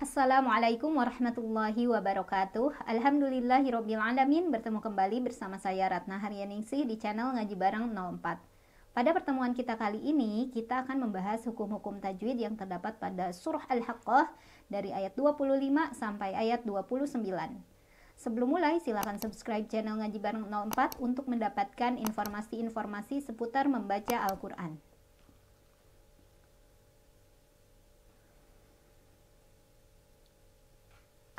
Assalamualaikum warahmatullahi wabarakatuh Alhamdulillahirrabbilalamin Bertemu kembali bersama saya Ratna Haryaningsih di channel Ngaji Barang 04 Pada pertemuan kita kali ini Kita akan membahas hukum-hukum tajwid yang terdapat pada surah Al-Haqqah Dari ayat 25 sampai ayat 29 Sebelum mulai silakan subscribe channel Ngaji Barang 04 Untuk mendapatkan informasi-informasi seputar membaca Al-Quran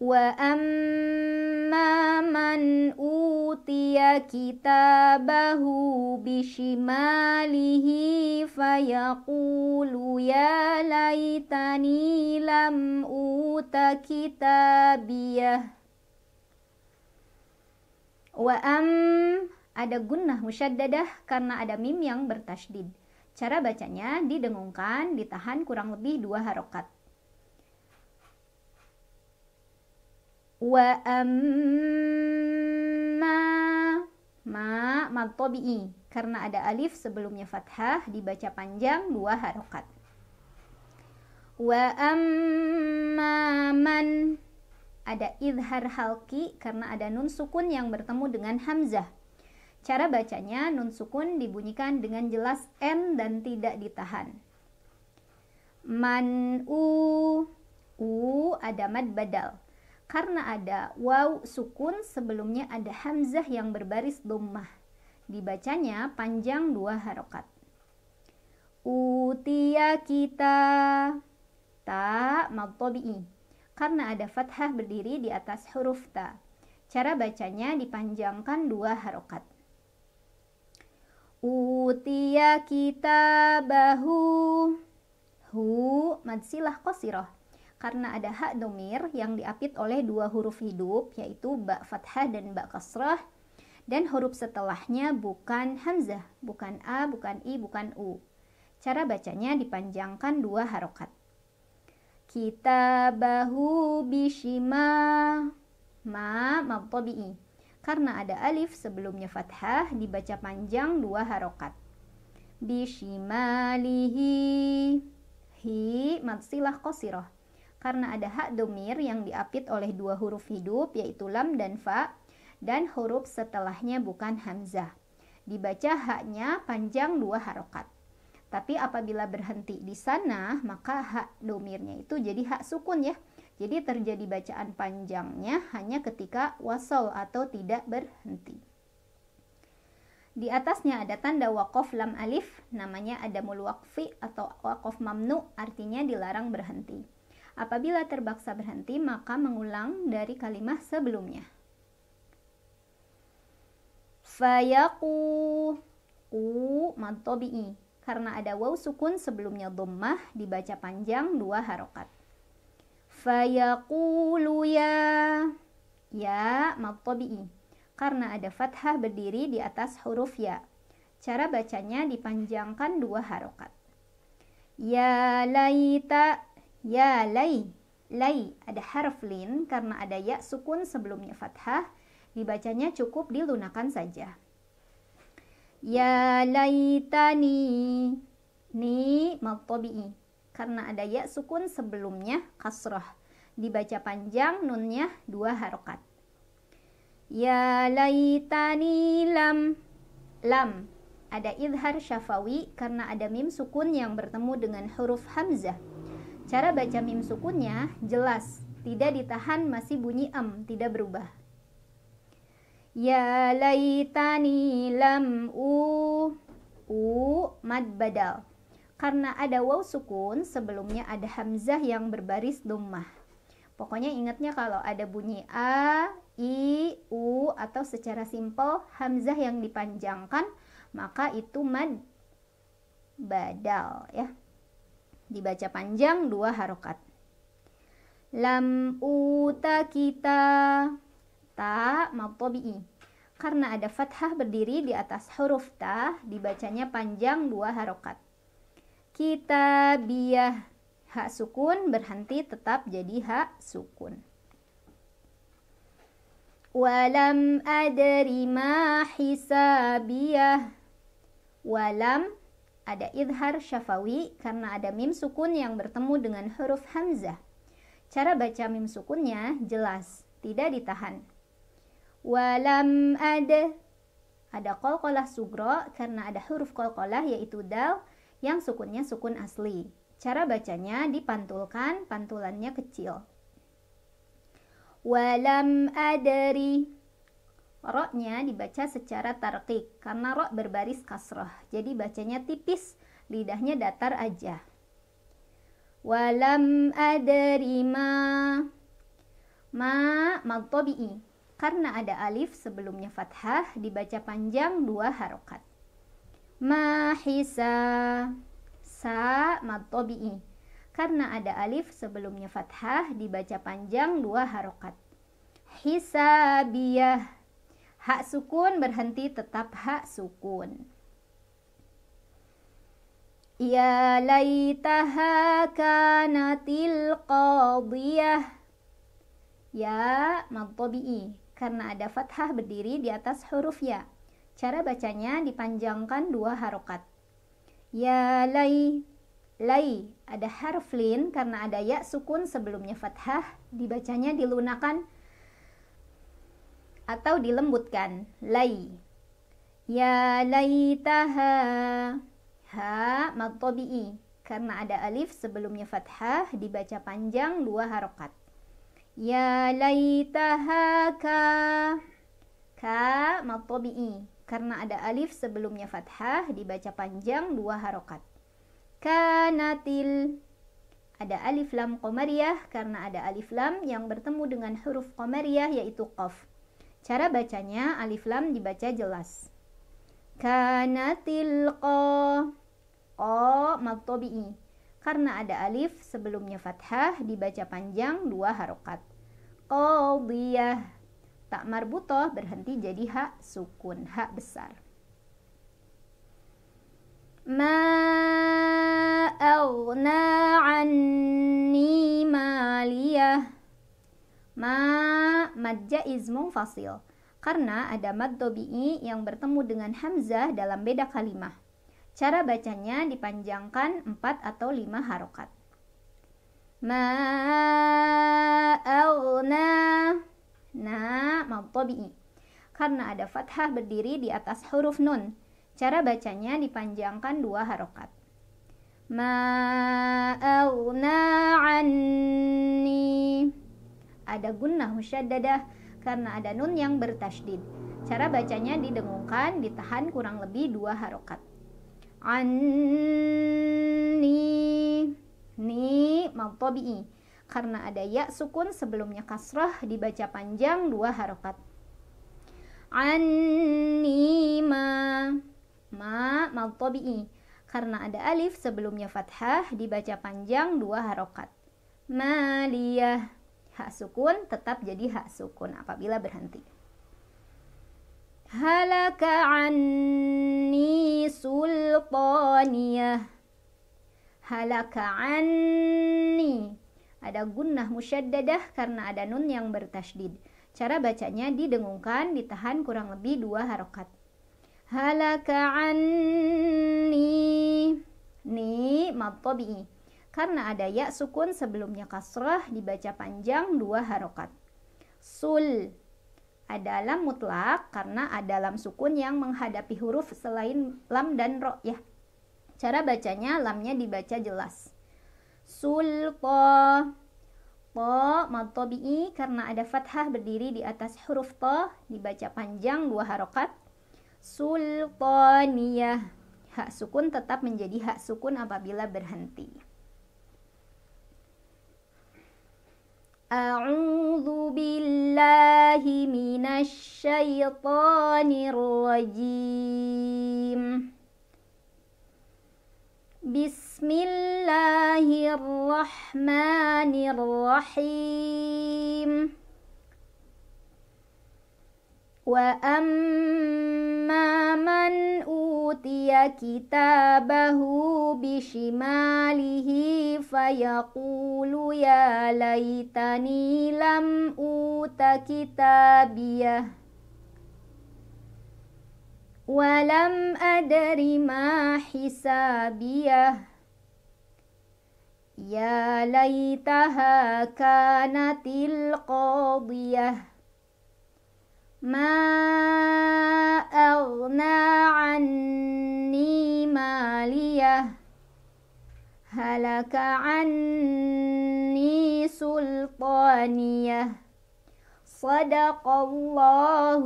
وأما من أوتي كتابه بشماله فيقول يا ليتني لم أوت كتابيه وأم ada gunnah musyaddadah karena ada mim yang bertasydid. Cara bacanya didengungkan, ditahan kurang lebih dua harokat. wa amma ma matobi'i karena ada alif sebelumnya fathah dibaca panjang dua harokat wa amma man ada idhar halki karena ada nun sukun yang bertemu dengan hamzah cara bacanya nun sukun dibunyikan dengan jelas n dan tidak ditahan man u u ada mad badal karena ada waw sukun sebelumnya ada hamzah yang berbaris dommah. Dibacanya panjang dua harokat. Utia kita ta maltobi'i karena ada fathah berdiri di atas huruf ta. Cara bacanya dipanjangkan dua harokat. Utia kita bahu hu madsilah kosiroh karena ada hak domir yang diapit oleh dua huruf hidup yaitu ba fathah dan ba kasrah dan huruf setelahnya bukan hamzah, bukan a, bukan i, bukan u. Cara bacanya dipanjangkan dua harokat. Kita bahu bishima ma i Karena ada alif sebelumnya fathah dibaca panjang dua harokat. Bishimalihi hi matsilah kosiroh karena ada hak domir yang diapit oleh dua huruf hidup yaitu lam dan fa dan huruf setelahnya bukan hamzah. Dibaca haknya panjang dua harokat. Tapi apabila berhenti di sana maka hak domirnya itu jadi hak sukun ya. Jadi terjadi bacaan panjangnya hanya ketika wasol atau tidak berhenti. Di atasnya ada tanda wakof lam alif, namanya ada mul wakfi atau wakof mamnu, artinya dilarang berhenti. Apabila terpaksa berhenti, maka mengulang dari kalimat sebelumnya. Fayaku ku mantobi'i karena ada waw sukun sebelumnya dommah dibaca panjang dua harokat. Fayaqulu ya ya mantobi'i karena ada fathah berdiri di atas huruf ya. Cara bacanya dipanjangkan dua harokat. Ya laita Ya lay. Lay ada harf lin karena ada ya sukun sebelumnya fathah. Dibacanya cukup dilunakan saja. Ya laytani. Ni maltobi'i. Karena ada ya sukun sebelumnya kasroh. Dibaca panjang nunnya dua harokat. Ya laytani lam. Lam ada idhar syafawi karena ada mim sukun yang bertemu dengan huruf hamzah. Cara baca mim sukunnya jelas, tidak ditahan masih bunyi em, tidak berubah. Ya laitani lam u u mad badal. Karena ada waw sukun, sebelumnya ada hamzah yang berbaris dommah. Pokoknya ingatnya kalau ada bunyi a, i, u atau secara simpel hamzah yang dipanjangkan, maka itu mad badal ya dibaca panjang dua harokat lam uta kita ta matobi'i karena ada fathah berdiri di atas huruf ta dibacanya panjang dua harokat kita biyah hak sukun berhenti tetap jadi hak sukun walam adri ma hisabiyah walam ada idhar syafawi karena ada mim sukun yang bertemu dengan huruf hamzah. Cara baca mim sukunnya jelas, tidak ditahan. Walam ada ada kolkolah sugro karena ada huruf kolkolah yaitu dal yang sukunnya sukun asli. Cara bacanya dipantulkan, pantulannya kecil. Walam adari Roknya dibaca secara tarqiq karena rok berbaris kasroh, jadi bacanya tipis, lidahnya datar aja. Walam adri ma ma maltobi'i karena ada alif sebelumnya fathah dibaca panjang dua harokat. Mahisa sa maltobi'i karena ada alif sebelumnya fathah dibaca panjang dua harokat. Hisabiyah hak sukun berhenti tetap hak sukun. Ya laytaha kanatil qadiyah. Ya madtabi'i karena ada fathah berdiri di atas huruf ya. Cara bacanya dipanjangkan dua harokat. Ya lay. Lay. ada harflin karena ada ya sukun sebelumnya fathah dibacanya dilunakan atau dilembutkan lai ya laitaha ha matobi'i karena ada alif sebelumnya fathah dibaca panjang dua harokat ya laitaha ka ka matobi'i karena ada alif sebelumnya fathah dibaca panjang dua harokat ka natil ada alif lam komariah karena ada alif lam yang bertemu dengan huruf komariah yaitu qaf Cara bacanya alif lam dibaca jelas. Kanatil ko o maltobi'i. Karena ada alif sebelumnya fathah dibaca panjang dua harokat. Qadiyah tak marbutoh berhenti jadi hak sukun hak besar. Ma mad jaiz mungfasil karena ada mad dobi'i yang bertemu dengan hamzah dalam beda kalimah. Cara bacanya dipanjangkan 4 atau 5 harokat. Ma'aghna na mad dobi'i. Karena ada fathah berdiri di atas huruf nun. Cara bacanya dipanjangkan dua harokat. Ma'aghna anni ada gunnah musyaddadah karena ada nun yang bertasydid. Cara bacanya didengungkan, ditahan kurang lebih dua harokat. Anni ni mantobi'i karena ada ya sukun sebelumnya kasrah dibaca panjang dua harokat. Anni ma ma mantobi'i karena ada alif sebelumnya fathah dibaca panjang dua harokat. Maliyah hak sukun tetap jadi hak sukun apabila berhenti. Halaka anni sultaniyah. Halaka anni. Ada gunnah musyaddadah karena ada nun yang bertasydid. Cara bacanya didengungkan, ditahan kurang lebih dua harokat. Halaka anni. Ni mabtobi'i karena ada ya sukun sebelumnya kasrah dibaca panjang dua harokat. Sul adalah mutlak karena ada lam sukun yang menghadapi huruf selain lam dan ro ya. Cara bacanya lamnya dibaca jelas. sul Po matobi'i karena ada fathah berdiri di atas huruf to dibaca panjang dua harokat. Sultaniyah hak sukun tetap menjadi hak sukun apabila berhenti. أعوذ بالله من الشيطان الرجيم بسم الله الرحمن الرحيم وأما أوتي كتابه بشماله فيقول يا ليتني لم أوت كتابيه ولم أدر ما حسابيه يا ليتها كانت القاضيه ما أغنى عني ماليه هلك عني سلطانيه صدق الله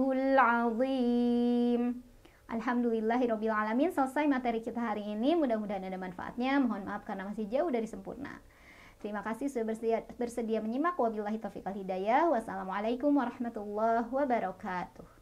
Alhamdulillahirobbilalamin selesai materi kita hari ini mudah-mudahan ada manfaatnya mohon maaf karena masih jauh dari sempurna Terima kasih sudah bersedia, bersedia menyimak. Wabillahi taufiq hidayah. Wassalamualaikum warahmatullahi wabarakatuh.